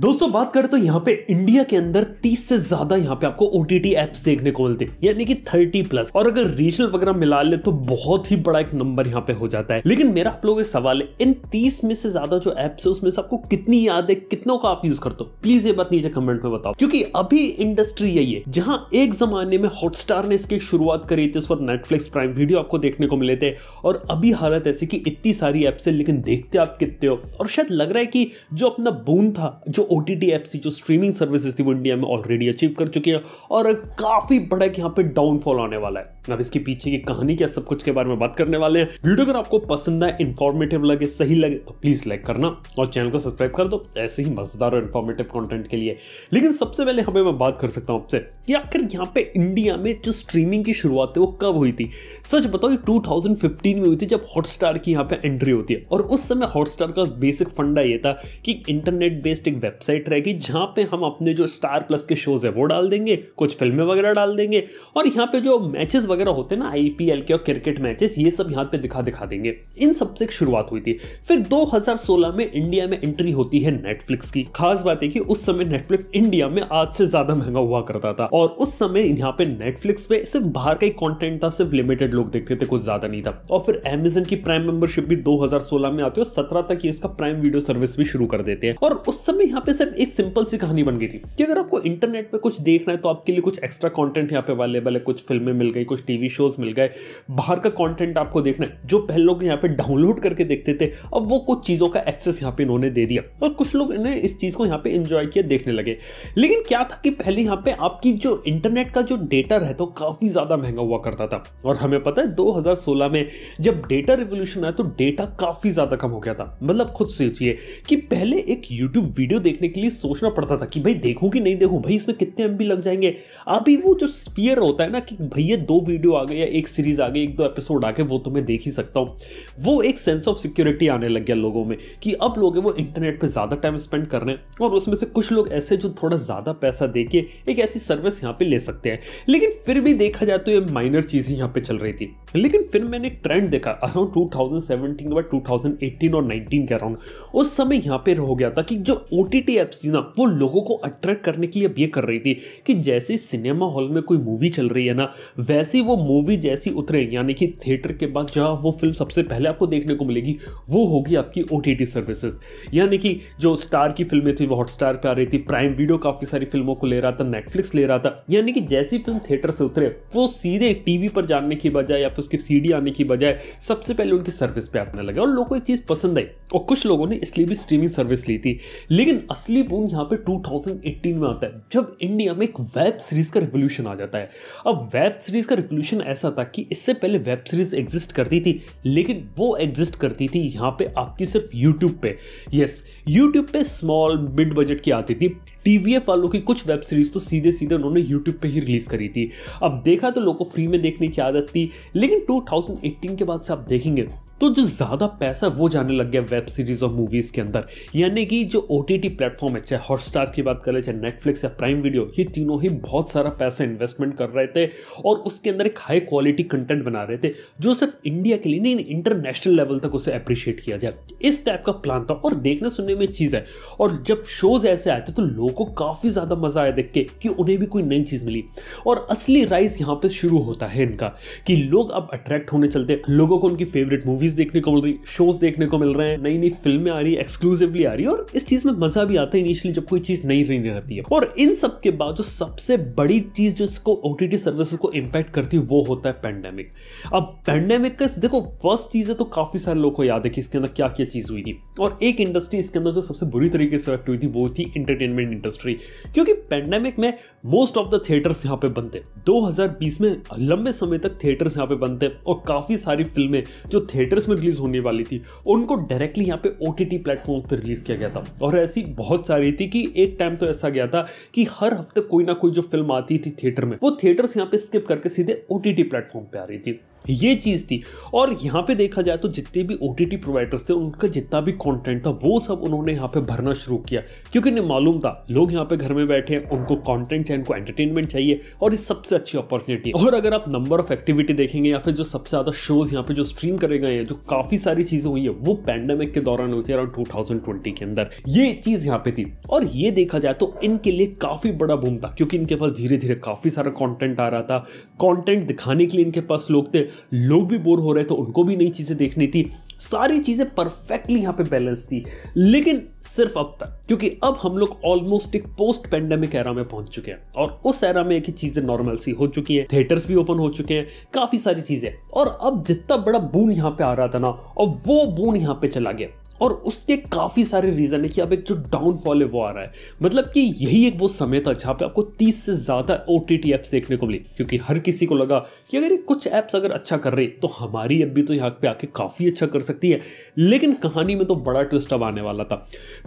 दोस्तों बात करें तो यहाँ पे इंडिया के अंदर 30 से ज्यादा यहाँ पे आपको ओ टी टी एप्स देखने को मिलते हैं यानी कि 30 प्लस और अगर रीजनल वगैरह मिला ले तो बहुत ही बड़ा एक नंबर यहाँ पे हो जाता है लेकिन मेरा आप लोगों का सवाल है इन 30 में से ज्यादा जो एप्स है उसमें से आपको कितनी याद है कितनों का आप यूज करते हो प्लीज ये बात नीचे कमेंट में बताओ क्योंकि अभी इंडस्ट्री यही है जहाँ एक जमाने में हॉटस्टार ने इसकी शुरुआत करी थी उस वक्त नेटफ्लिक्स प्राइम वीडियो आपको देखने को मिले थे और अभी हालत ऐसी की इतनी सारी एप्स है लेकिन देखते आप कितने हो और शायद लग रहा है कि जो अपना बूंद था जो ओ टी टी जो स्ट्रीमिंग सर्विसेज थी वो इंडिया में ऑलरेडी अचीव कर चुकी है और काफ़ी बड़ा यहाँ पे डाउनफॉल आने वाला है अब इसके पीछे की कहानी क्या सब कुछ के बारे में बात करने वाले हैं वीडियो अगर आपको पसंद आए इन्फॉर्मेटिव लगे सही लगे तो प्लीज़ लाइक करना और चैनल को सब्सक्राइब कर दो ऐसे ही मज़ेदार और इन्फॉर्मेटिव कॉन्टेंट के लिए लेकिन सबसे पहले हमें मैं बात कर सकता हूँ आपसे कि आखिर यहाँ पे इंडिया में जो स्ट्रीमिंग की शुरुआत है वो कब हुई थी सच बताओ ये 2015 में हुई थी जब हॉटस्टार की यहाँ पे एंट्री होती है और उस समय हॉटस्टार का बेसिक फंडा ये था कि इंटरनेट बेस्ड एक वेब वेबसाइट रहेगी जहाँ पे हम अपने जो स्टार प्लस के शोज़ है वो डाल देंगे कुछ फिल्में वगैरह डाल देंगे और यहाँ पे जो मैचेस वगैरह होते हैं ना आईपीएल के और क्रिकेट मैचेस ये सब यहाँ पे दिखा दिखा देंगे इन सब से शुरुआत हुई थी फिर 2016 में इंडिया में एंट्री होती है नेटफ्लिक्स की खास बात है कि उस समय नेटफ्लिक्स इंडिया में आज से ज्यादा महंगा हुआ करता था और उस समय यहाँ पे नेटफ्लिक्स पे सिर्फ बाहर का ही कॉन्टेंट था सिर्फ लिमिटेड लोग देखते थे कुछ ज्यादा नहीं था और फिर एमेजन की प्राइम मेंबरशिप भी दो में आती है और सत्रह तक ये इसका प्राइम वीडियो सर्विस भी शुरू कर देते हैं और उस समय यहाँ पे सिर्फ एक सिंपल सी कहानी बन गई थी कि अगर आपको इंटरनेट पे कुछ देखना है तो आपके लिए कुछ एक्स्ट्रा कंटेंट यहाँ पे अवेलेबल है कुछ फिल्में मिल गई कुछ टीवी शोज मिल गए बाहर का कंटेंट आपको देखना है जो पहले लोग यहाँ पे डाउनलोड करके देखते थे अब वो कुछ चीज़ों का एक्सेस यहाँ पे इन्होंने दे दिया और कुछ लोग इन्हें इस चीज़ को यहाँ पे इन्जॉय किया देखने लगे लेकिन क्या था कि पहले यहाँ पे आपकी जो इंटरनेट का जो डेटा रहता तो है काफ़ी ज़्यादा महंगा हुआ करता था और हमें पता है दो में जब डेटा रिवोल्यूशन आया तो डेटा काफ़ी ज़्यादा कम हो गया था मतलब खुद सोचिए कि पहले एक यूट्यूब वीडियो देख देखने के लिए सोचना पड़ता था कि भाई देखूं कि नहीं देखूं भाई इसमें कितने एम लग जाएंगे अभी वो जो स्पियर होता है ना कि भैया दो वीडियो आ गए या एक सीरीज आ गई एक दो एपिसोड आ गए वो तो मैं देख ही सकता हूँ वो एक सेंस ऑफ सिक्योरिटी आने लग गया लोगों में कि अब लोग वो इंटरनेट पर ज़्यादा टाइम स्पेंड कर रहे हैं और उसमें से कुछ लोग ऐसे जो थोड़ा ज़्यादा पैसा दे के एक ऐसी सर्विस यहाँ पर ले सकते हैं लेकिन फिर भी देखा जाए तो ये माइनर चीज़ ही यहाँ पर चल रही थी लेकिन फिर मैंने एक ट्रेंड देखा अराउंड टू थाउजेंड सेवनटीन और 19 और 19 के अराउंड उस समय यहाँ पर हो गया था कि जो ओ टी रियलिटी एप्स ना वो लोगों को अट्रैक्ट करने के लिए अब ये कर रही थी कि जैसे सिनेमा हॉल में कोई मूवी चल रही है ना वैसी वो मूवी जैसी उतरे यानी कि थिएटर के बाद जहाँ वो फिल्म सबसे पहले आपको देखने को मिलेगी वो होगी आपकी ओ सर्विसेज यानी कि जो स्टार की फिल्में थी वो हॉटस्टार पर आ रही थी प्राइम वीडियो काफ़ी सारी फिल्मों को ले रहा था नेटफ्लिक्स ले रहा था यानी कि जैसी फिल्म थिएटर से उतरे वो सीधे टीवी पर जाने की बजाय या फिर उसकी सीडी आने की बजाय सबसे पहले उनकी सर्विस पे आने लगा और लोगों को एक चीज़ पसंद आई और कुछ लोगों ने इसलिए भी स्ट्रीमिंग सर्विस ली थी लेकिन असली बूम यहाँ पे 2018 में आता है जब इंडिया में एक वेब सीरीज का रिवोल्यूशन आ जाता है अब वेब सीरीज का रिवोल्यूशन ऐसा था कि इससे पहले वेब सीरीज एग्जिस्ट करती थी लेकिन वो एग्जिस्ट करती थी यहाँ पे आपकी सिर्फ यूट्यूब पे यस यूट्यूब पे स्मॉल मिड बजट की आती थी टीवीएफ वालों की कुछ वेब सीरीज तो सीधे सीधे उन्होंने यूट्यूब पे ही रिलीज करी थी अब देखा तो लोगों को फ्री में देखने की आदत थी लेकिन 2018 के बाद से आप देखेंगे तो जो ज़्यादा पैसा वो जाने लग गया वेब सीरीज और मूवीज़ के अंदर यानी कि जो ओ टी प्लेटफॉर्म है चाहे हॉटस्टार की बात करें चाहे नेटफ्लिक्स या प्राइम वीडियो ये तीनों ही बहुत सारा पैसा इन्वेस्टमेंट कर रहे थे और उसके अंदर एक हाई क्वालिटी कंटेंट बना रहे थे जो सिर्फ इंडिया के लिए नहीं इंटरनेशनल लेवल तक उसे अप्रिशिएट किया जाए इस टाइप का प्लान था और देखने सुनने में चीज़ है और जब शोज ऐसे आते तो लोग को काफ़ी ज़्यादा मज़ा आया देख के कि उन्हें भी कोई नई चीज़ मिली और असली राइज यहाँ पे शुरू होता है इनका कि लोग अब अट्रैक्ट होने चलते लोगों को उनकी फेवरेट मूवीज देखने को मिल रही शोज देखने को मिल रहे हैं नई नई फिल्में आ रही एक्सक्लूसिवली आ रही है और इस चीज़ में मज़ा भी आता है इनिशियली जब कोई चीज़ नई रहने आती है और इन सब के बाद जो सबसे बड़ी चीज़ जो इसको ओ टी को इम्पैक्ट करती है वो होता है पैंडेमिक अब पैंडेमिक का देखो फर्स्ट चीज़ है तो काफ़ी सारे लोग को याद है कि इसके अंदर क्या क्या चीज़ हुई थी और एक इंडस्ट्री इसके अंदर जो सबसे बुरी तरीके से इफेक्ट हुई थी वो थी इंटरटेनमेंट इंडस्ट्री क्योंकि पेंडेमिक में मोस्ट ऑफ द थिएटर्स यहाँ पे बनते 2020 में लंबे समय तक थिएटर्स यहाँ पे बनते और काफ़ी सारी फिल्में जो थिएटर्स में रिलीज होने वाली थी उनको डायरेक्टली यहाँ पे ओ टी प्लेटफॉर्म पर रिलीज किया गया था और ऐसी बहुत सारी थी कि एक टाइम तो ऐसा गया था कि हर हफ्ते कोई ना कोई जो फिल्म आती थी थिएटर में वो थिएटर्स यहाँ पे स्किप करके सीधे ओ प्लेटफॉर्म पर आ रही थी ये चीज़ थी और यहाँ पे देखा जाए तो जितने भी ओ टी प्रोवाइडर्स थे उनका जितना भी कंटेंट था वो सब उन्होंने यहाँ पे भरना शुरू किया क्योंकि मालूम था लोग यहाँ पे घर में बैठे उनको कंटेंट है इनको एंटरटेनमेंट चाहिए और इस सबसे अच्छी अपॉर्चुनिटी और अगर आप नंबर ऑफ एक्टिविटी देखेंगे या फिर जो सबसे ज़्यादा शोज यहाँ पे जो स्ट्रीम करे गए हैं जो काफ़ी सारी चीज़ें हुई है वो पैंडेमिक के दौरान हुई थी अराउंड टू के अंदर ये चीज़ यहाँ पे थी और ये देखा जाए तो इनके लिए काफ़ी बड़ा बूम था क्योंकि इनके पास धीरे धीरे काफ़ी सारा कॉन्टेंट आ रहा था कॉन्टेंट दिखाने के लिए इनके पास लोग थे लोग भी बोर हो रहे थे उनको भी नई चीज़ें देखनी थी सारी चीज़ें परफेक्टली यहाँ पे बैलेंस थी लेकिन सिर्फ अब तक क्योंकि अब हम लोग ऑलमोस्ट एक पोस्ट पेंडेमिक एरा में पहुंच चुके हैं और उस एरा में एक ही चीज़ें नॉर्मल सी हो चुकी हैं थिएटर्स भी ओपन हो चुके हैं काफ़ी सारी चीज़ें और अब जितना बड़ा बून यहाँ पे आ रहा था ना और वो बून यहाँ पे चला गया और उसके काफ़ी सारे रीज़न है कि अब एक जो डाउनफॉल है वो आ रहा है मतलब कि यही एक वो समय था जहाँ पे आपको 30 से ज़्यादा ओ टी टी ऐप्स देखने को मिली क्योंकि हर किसी को लगा कि अगर ये कुछ ऐप्स अगर अच्छा कर रही तो हमारी ऐप भी तो यहाँ पे आके काफ़ी अच्छा कर सकती है लेकिन कहानी में तो बड़ा ट्विस्ट अब आने वाला था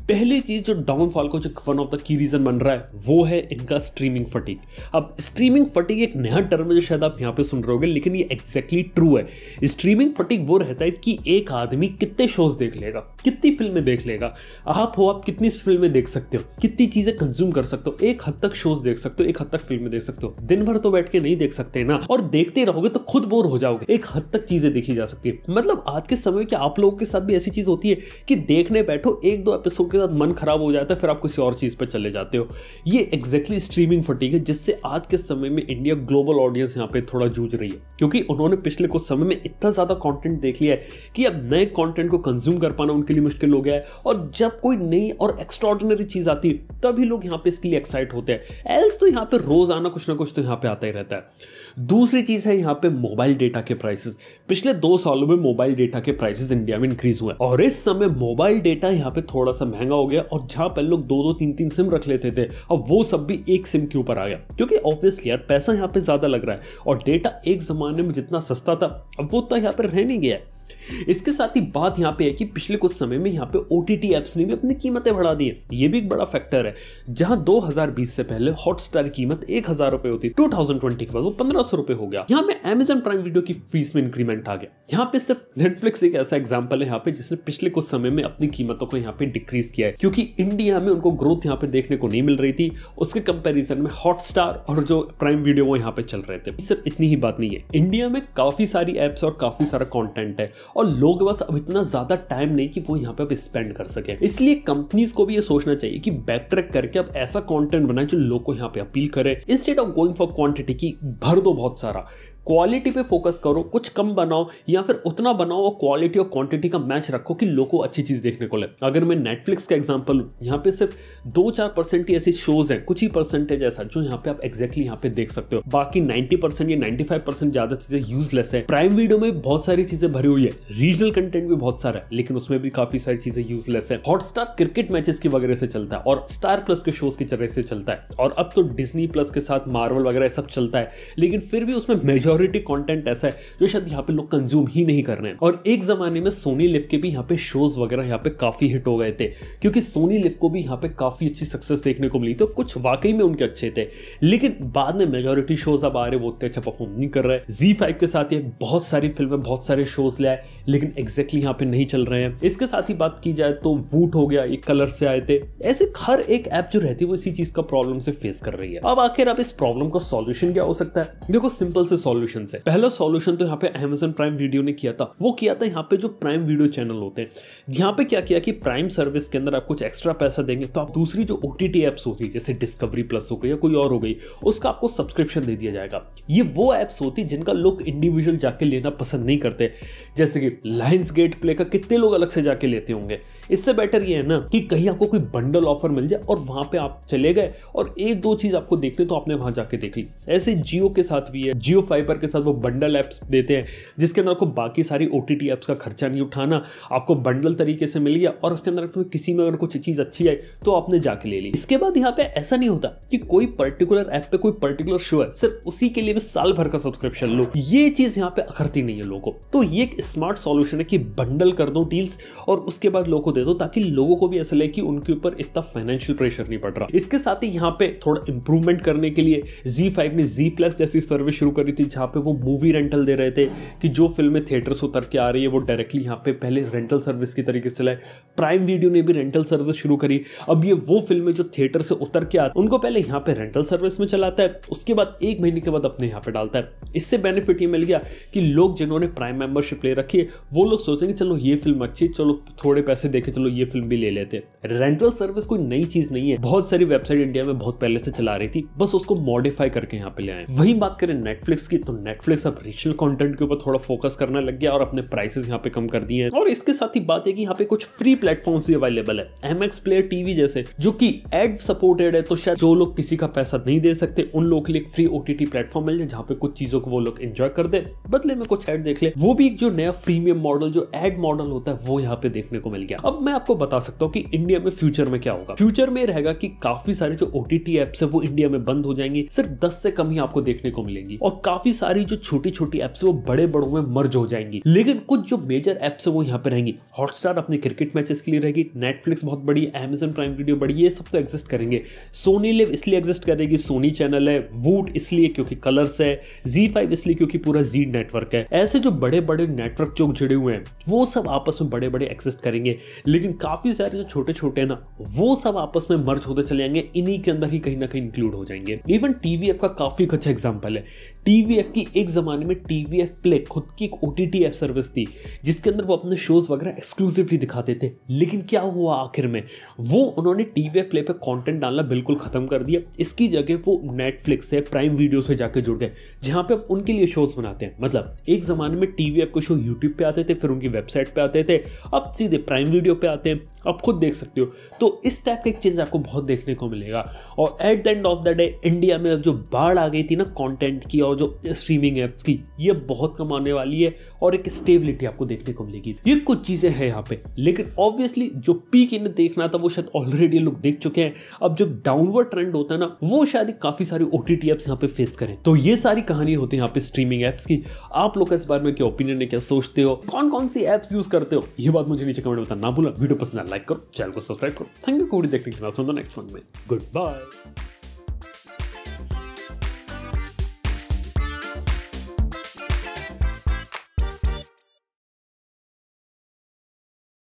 पहली चीज़ जो डाउनफॉल को जो one of the key reason बन रहा है वो है इनका स्ट्रीमिंग फटीक अब स्ट्रीमिंग फटीक एक नया टर्म है जो शायद आप यहाँ पर सुन रहे होगे लेकिन ये एग्जैक्टली ट्रू है स्ट्रीमिंग फटीक वो रहता है कि एक आदमी कितने शोज देख लेगा कितनी फिल्में देख लेगा आप हो आप कितनी फिल्में देख सकते हो कितनी चीज़ें कंज्यूम कर सकते हो एक हद तक शोज देख सकते हो एक हद तक फिल्में देख सकते हो दिन भर तो बैठ के नहीं देख सकते ना और देखते रहोगे तो खुद बोर हो जाओगे एक हद तक चीज़ें देखी जा सकती है मतलब आज के समय के आप लोगों के साथ भी ऐसी चीज़ होती है कि देखने बैठो एक दो एपिसोड के साथ मन खराब हो जाता है फिर आप किसी और चीज़ पर चले जाते हो ये एग्जैक्टली स्ट्रीमिंग फटीक है जिससे आज के समय में इंडिया ग्लोबल ऑडियंस यहाँ पे थोड़ा जूझ रही है क्योंकि उन्होंने पिछले कुछ समय में इतना ज़्यादा कॉन्टेंट देख लिया है कि अब नए कॉन्टेंट को कंज्यूम कर पाना उनके के लिए मुश्किल हो गया है और जब कोई नई और एक्स्ट्रॉर्डनरी चीज़ आती है तभी लोग यहाँ पे इसके लिए एक्साइट होते हैं एल्स तो यहाँ पे रोज़ आना कुछ ना कुछ तो यहाँ पे आता ही रहता है दूसरी चीज़ है यहाँ पे मोबाइल डेटा के प्राइसेस पिछले दो सालों में मोबाइल डेटा के प्राइसेस इंडिया में इंक्रीज हुए और इस समय मोबाइल डेटा यहाँ पे थोड़ा सा महंगा हो गया और जहाँ पहले लोग दो दो तीन तीन सिम रख लेते थे अब वो सब भी एक सिम के ऊपर आ गया क्योंकि ऑब्वियसली यार पैसा यहाँ पे ज़्यादा लग रहा है और डेटा एक ज़माने में जितना सस्ता था अब वो तो यहाँ पर रह नहीं गया है इसके साथ ही बात यहाँ पे है कि पिछले कुछ समय में यहाँ पे ओ टी एप्स ने भी अपनी कीमतें बढ़ा दी है ये भी एक बड़ा फैक्टर है जहाँ 2020 से पहले हॉटस्टार की कीमत एक हजार रुपए होती टू थाउजेंड ट्वेंटी के बाद वो पंद्रह सौ रुपए हो गया यहाँ पे अमेजन प्राइम वीडियो की फीस में इंक्रीमेंट आ गया यहाँ पे सिर्फ नेटफ्लिक्स एक ऐसा एग्जाम्पल है यहाँ पे जिसने पिछले कुछ समय में अपनी कीमतों को यहाँ पे डिक्रीज किया है क्योंकि इंडिया में उनको ग्रोथ यहाँ पे देखने को नहीं मिल रही थी उसके कंपेरिजन में हॉटस्टार और जो प्राइम वीडियो वो यहाँ पे चल रहे थे सिर्फ इतनी ही बात नहीं है इंडिया में काफी सारी एप्स और काफी सारा कॉन्टेंट है और लोगों के पास अब इतना ज़्यादा टाइम नहीं कि वो यहाँ पे अब स्पेंड कर सके इसलिए कंपनीज को भी ये सोचना चाहिए कि बैक ट्रैक करके अब ऐसा कॉन्टेंट बनाए जो लोग को यहाँ पे अपील करे instead of going for quantity की भर दो बहुत सारा क्वालिटी पे फोकस करो कुछ कम बनाओ या फिर उतना बनाओ और क्वालिटी और क्वांटिटी का मैच रखो कि लोगों को अच्छी चीज़ देखने को ले अगर मैं नेटफ्लिक्स का एग्जाम्पल लूँ यहाँ पे सिर्फ दो चार परसेंट ही ऐसी शोज़ हैं कुछ ही परसेंटेज ऐसा जो यहाँ पे आप एक्जैक्टली यहाँ पे देख सकते हो बाकी नाइन्टी परसेंट या नाइन्टी फाइव परसेंट ज़्यादा चीज़ें यूजलेस है प्राइम वीडियो में बहुत सारी चीज़ें भरी हुई है रीजनल कंटेंट भी बहुत सारा है लेकिन उसमें भी काफ़ी सारी चीज़ें यूजलेस है हॉटस्टार क्रिकेट मैचेस की वगैरह से चलता है और स्टार प्लस के शोज़ की तरह से चलता है और अब तो डिजनी प्लस के साथ मार्वल वगैरह सब चलता है लेकिन फिर भी उसमें मेजोरिटी मेजोरिटी कंटेंट ऐसा है जो शायद यहाँ पे लोग कंज्यूम ही नहीं कर रहे हैं और एक जमाने में सोनी लिफ के भी यहाँ पे शोज वगैरह यहाँ पे काफी हिट हो गए थे क्योंकि सोनी लिफ को भी यहाँ पे काफी अच्छी सक्सेस देखने को मिली तो कुछ वाकई में उनके अच्छे थे लेकिन बाद में मेजोरिटी शोज अब आ रहे वो उतने अच्छा परफॉर्म नहीं कर रहे जी फाइव के साथ ये बहुत सारी फिल्में बहुत सारे शोज लाए लेकिन एग्जैक्टली यहाँ पे नहीं चल रहे हैं इसके साथ ही बात की जाए तो वूट हो गया एक कलर से आए थे ऐसे हर एक ऐप जो रहती है वो इसी चीज का प्रॉब्लम से फेस कर रही है अब आखिर आप इस प्रॉब्लम का सॉल्यूशन क्या हो सकता है देखो सिंपल से सॉल्यूशन सोल्यूशन है पहला सोल्यूशन तो यहाँ पे अमेजन प्राइम वीडियो ने किया था वो किया था यहाँ पे जो प्राइम वीडियो चैनल होते हैं यहाँ पे क्या किया कि प्राइम सर्विस के अंदर आप कुछ एक्स्ट्रा पैसा देंगे तो आप दूसरी जो ओ टी एप्स होती है जैसे डिस्कवरी प्लस हो गई या कोई और हो गई उसका आपको सब्सक्रिप्शन दे दिया जाएगा ये वो एप्स होती जिनका लोग इंडिविजुअल जाके लेना पसंद नहीं करते जैसे कि लाइन्स गेट प्ले का कितने लोग अलग से जाके लेते होंगे इससे बेटर ये है ना कि कहीं आपको कोई बंडल ऑफर मिल जाए और वहां पे आप चले गए और एक दो चीज आपको देखने तो आपने वहां जाके देख ली ऐसे जियो के साथ भी है जियो फाइव पेपर के साथ वो बंडल ऐप्स देते हैं जिसके अंदर आपको बाकी सारी ओ टी ऐप्स का खर्चा नहीं उठाना आपको बंडल तरीके से मिल गया और उसके अंदर किसी में अगर कुछ चीज़ अच्छी आई तो आपने जाके ले ली इसके बाद यहाँ पे ऐसा नहीं होता कि कोई पर्टिकुलर ऐप पे कोई पर्टिकुलर शो है सिर्फ उसी के लिए भी साल भर का सब्सक्रिप्शन लो ये चीज़ यहाँ पे अखरती नहीं है लोगों को तो ये एक स्मार्ट सॉल्यूशन है कि बंडल कर दो डील्स और उसके बाद लोगों को दे दो ताकि लोगों को भी ऐसा लगे कि उनके ऊपर इतना फाइनेंशियल प्रेशर नहीं पड़ रहा इसके साथ ही यहाँ पे थोड़ा इंप्रूवमेंट करने के लिए जी ने जी जैसी सर्विस शुरू करी थी जहाँ पे वो मूवी रेंटल दे रहे थे कि जो फिल्में थिएटर से उतर के आ रही है वो डायरेक्टली यहाँ पे पहले रेंटल सर्विस की तरीके से चलाए प्राइम वीडियो ने भी रेंटल सर्विस शुरू करी अब ये वो फिल्में जो थिएटर से उतर के आती उनको पहले यहाँ पे रेंटल सर्विस में चलाता है उसके बाद एक महीने के बाद अपने यहाँ पे डालता है इससे बेनिफिट ये मिल गया कि लोग जिन्होंने प्राइम मेंबरशिप ले रखी है वो लोग सोचेंगे चलो ये फिल्म अच्छी चलो थोड़े पैसे देखे चलो ये फिल्म भी ले लेते हैं रेंटल सर्विस कोई नई चीज नहीं है बहुत सारी वेबसाइट इंडिया में बहुत पहले से चला रही थी बस उसको मॉडिफाई करके यहाँ पे ले आए वही बात करें नेटफ्लिक्स की तो नेटफ्लिक्स अब रीजनल कंटेंट के ऊपर थोड़ा फोकस करने लग गया और अपने प्राइसेस यहाँ पे कम कर दिए हैं और इसके साथ ही बात है कि यहाँ पे कुछ फ्री प्लेटफॉर्म्स भी अवेलेबल है एम एक्स प्लेयर टीवी जैसे जो कि एड सपोर्टेड है तो शायद जो लोग किसी का पैसा नहीं दे सकते उन लोगों के लिए फ्री ओटीटी प्लेटफॉर्म मिल जाए जहाँ पे कुछ चीजों को वो लोग एंजॉय कर दे बदले में कुछ एड देख ले वो भी एक जो नया प्रीमियम मॉडल जो एड मॉडल होता है वो यहाँ पे देखने को मिल गया अब मैं आपको बता सकता हूँ कि इंडिया में फ्यूचर में क्या होगा फ्यूचर में रहेगा कि काफी सारे जो ओटीटी एप्स है वो इंडिया में बंद हो जाएंगे सिर्फ दस से कम ही आपको देखने को मिलेंगी और काफी सारी जो छोटी छोटी एप्स है वो बड़े बड़ों में मर्ज हो जाएंगी लेकिन कुछ जो मेजर एप्स है वो यहाँ पे रहेंगी हॉटस्टार अपने क्रिकेट मैचेस के लिए रहेगी नेटफ्लिक्स बहुत बड़ी अमेजन प्राइम वीडियो बड़ी ये सब तो एग्जिस्ट करेंगे सोनी लिव इसलिए एग्जिस्ट करेगी सोनी चैनल है वूट इसलिए क्योंकि कलर्स है जी फाइव इसलिए क्योंकि पूरा जी नेटवर्क है ऐसे जो बड़े बड़े नेटवर्क जो जुड़े हुए हैं वो सब आपस में बड़े बड़े एग्जिस्ट करेंगे लेकिन काफ़ी सारे जो छोटे छोटे हैं ना वो सब आपस में मर्ज होते चले जाएंगे इन्हीं के अंदर ही कहीं ना कहीं इंक्लूड हो जाएंगे इवन टी का काफ़ी अच्छा एग्जाम्पल है टी कि एक ज़माने में टी वी एफ प्ले खुद की एक O T T F service थी जिसके अंदर वो अपने शोज़ वगैरह एक्सक्लूसिवली दिखाते थे लेकिन क्या हुआ आखिर में वो उन्होंने टी वी एफ प्ले पर कॉन्टेंट डालना बिल्कुल ख़त्म कर दिया इसकी जगह वो नेटफ्लिक्स से प्राइम वीडियो से जाकर जुड़ गए जहाँ पे अब उनके लिए शोज़ बनाते हैं मतलब एक ज़माने में टी वी एफ के शो यूट्यूब पर आते थे फिर उनकी वेबसाइट पर आते थे अब सीधे प्राइम वीडियो पर आते हैं आप खुद देख सकते हो तो इस टाइप का एक चीज़ आपको बहुत देखने को मिलेगा और at the end of the day India में जो बाढ़ आ गई थी ना कॉन्टेंट की और जो स्ट्रीमिंग ऐप्स की ये बहुत कम आने वाली है और एक स्टेबिलिटी आपको देखने को मिलेगी ये कुछ चीज़ें हैं यहाँ पे लेकिन ऑब्वियसली जो पीक इन्हें देखना था वो शायद ऑलरेडी लोग देख चुके हैं अब जो डाउनवर्ड ट्रेंड होता है ना वो शायद काफ़ी सारी ओ टी एप्स यहाँ पे फेस करें तो ये सारी कहानी होती है यहाँ पे स्ट्रीमिंग एप्स की आप लोग इस बारे में क्या ओपिनियन है क्या सोचते हो कौन कौन सी एप्स यूज़ करते हो ये बात मुझे नीचे कमेंट बताना भूला वीडियो पसंद लाइक करो चैनल को सब्सक्राइब करो थैंक यू देखने के लिए नेक्स्ट वन में गुड बाय